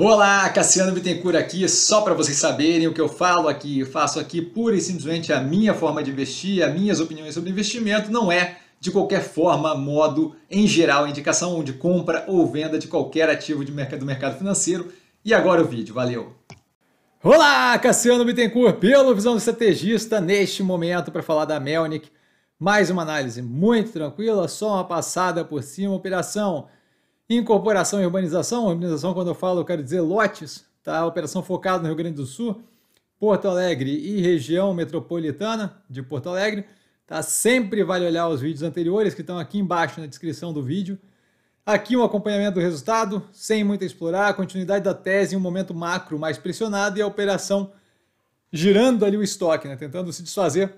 Olá, Cassiano Bittencourt aqui, só para vocês saberem o que eu falo aqui, eu faço aqui pura e simplesmente a minha forma de investir, as minhas opiniões sobre investimento, não é de qualquer forma, modo, em geral, indicação de compra ou venda de qualquer ativo de mercado, do mercado financeiro. E agora o vídeo, valeu! Olá, Cassiano Bittencourt, pelo Visão do Estrategista, neste momento para falar da Melnick, mais uma análise muito tranquila, só uma passada por cima, operação Incorporação e urbanização, urbanização quando eu falo eu quero dizer lotes, tá? Operação focada no Rio Grande do Sul, Porto Alegre e região metropolitana de Porto Alegre, tá? Sempre vale olhar os vídeos anteriores que estão aqui embaixo na descrição do vídeo. Aqui um acompanhamento do resultado, sem muito explorar, a continuidade da tese em um momento macro mais pressionado e a operação girando ali o estoque, né? tentando se desfazer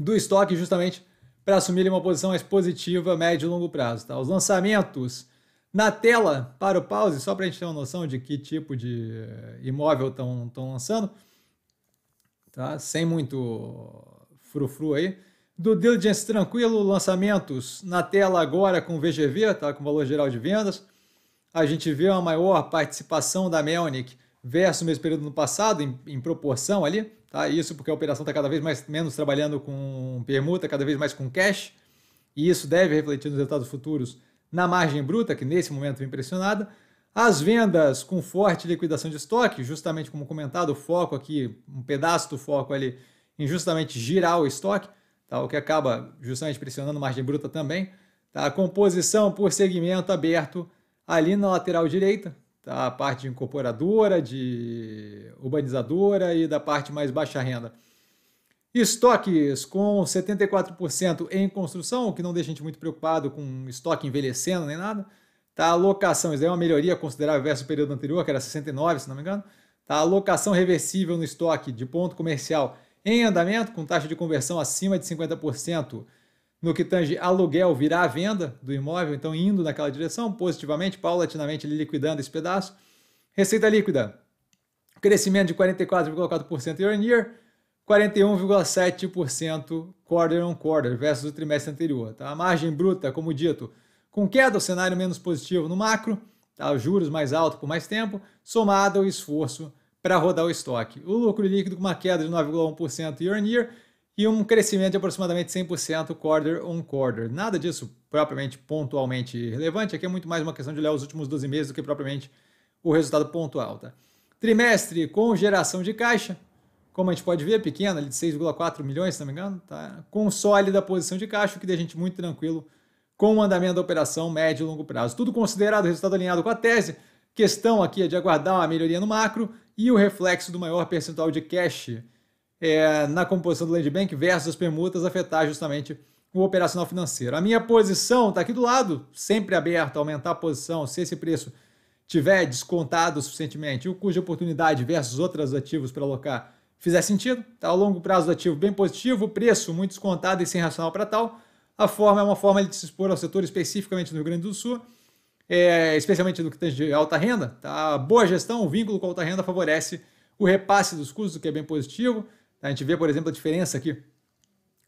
do estoque justamente para assumir uma posição mais positiva médio e longo prazo. Tá? Os lançamentos na tela, para o pause, só para a gente ter uma noção de que tipo de eh, imóvel estão lançando, tá? sem muito frufru aí. Do Diligence Tranquilo, lançamentos na tela agora com VGV, tá? com valor geral de vendas. A gente vê uma maior participação da Melnick versus o mesmo período no passado, em, em proporção ali. Tá? Isso porque a operação está cada vez mais, menos trabalhando com permuta, cada vez mais com cash. E isso deve refletir nos resultados futuros na margem bruta, que nesse momento vem pressionada. As vendas com forte liquidação de estoque, justamente como comentado, o foco aqui, um pedaço do foco ali em justamente girar o estoque, tá? o que acaba justamente pressionando a margem bruta também. Tá? A composição por segmento aberto ali na lateral direita, tá? a parte de incorporadora, de urbanizadora e da parte mais baixa renda. Estoques com 74% em construção, o que não deixa a gente muito preocupado com estoque envelhecendo nem nada. Tá, alocação, isso daí é uma melhoria considerável versus o período anterior, que era 69, se não me engano. Tá, alocação reversível no estoque de ponto comercial em andamento, com taxa de conversão acima de 50% no que tange aluguel virar a venda do imóvel, então indo naquela direção, positivamente, paulatinamente liquidando esse pedaço. Receita líquida, crescimento de 44,4% year on year 41,7% quarter on quarter versus o trimestre anterior. Tá? A margem bruta, como dito, com queda, o cenário menos positivo no macro, tá? juros mais altos por mais tempo, somado ao esforço para rodar o estoque. O lucro líquido com uma queda de 9,1% year on year e um crescimento de aproximadamente 100% quarter on quarter. Nada disso propriamente pontualmente relevante, aqui é muito mais uma questão de olhar os últimos 12 meses do que propriamente o resultado pontual. Tá? Trimestre com geração de caixa, como a gente pode ver, pequena, de 6,4 milhões, se não me engano, tá? com sólida posição de caixa, o que deixa a gente muito tranquilo com o andamento da operação médio e longo prazo. Tudo considerado, resultado alinhado com a tese, questão aqui é de aguardar uma melhoria no macro e o reflexo do maior percentual de cash é, na composição do Land Bank versus as permutas afetar justamente o operacional financeiro. A minha posição está aqui do lado, sempre aberta, aumentar a posição se esse preço tiver descontado suficientemente e o custo de oportunidade versus outros ativos para alocar fizer sentido, tá? longo prazo do ativo bem positivo, preço muito descontado e sem racional para tal. A forma é uma forma de se expor ao setor especificamente no Rio Grande do Sul, é, especialmente no que tange de alta renda. Tá? boa gestão, o vínculo com a alta renda favorece o repasse dos custos, que é bem positivo. A gente vê, por exemplo, a diferença aqui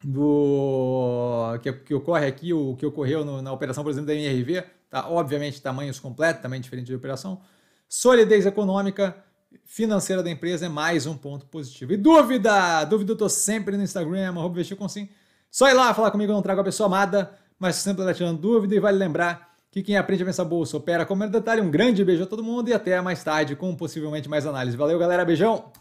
do que, que ocorre aqui, o que ocorreu no, na operação, por exemplo, da MRV, tá? obviamente tamanhos completos, também diferente de operação. Solidez econômica, financeira da empresa é mais um ponto positivo. E dúvida? Dúvida eu tô sempre no Instagram, arroba sim. Só ir lá falar comigo, eu não trago a pessoa amada, mas sempre tá tirando dúvida e vale lembrar que quem aprende a pensar bolsa opera como detalhe. Um grande beijo a todo mundo e até mais tarde com possivelmente mais análise. Valeu, galera. Beijão!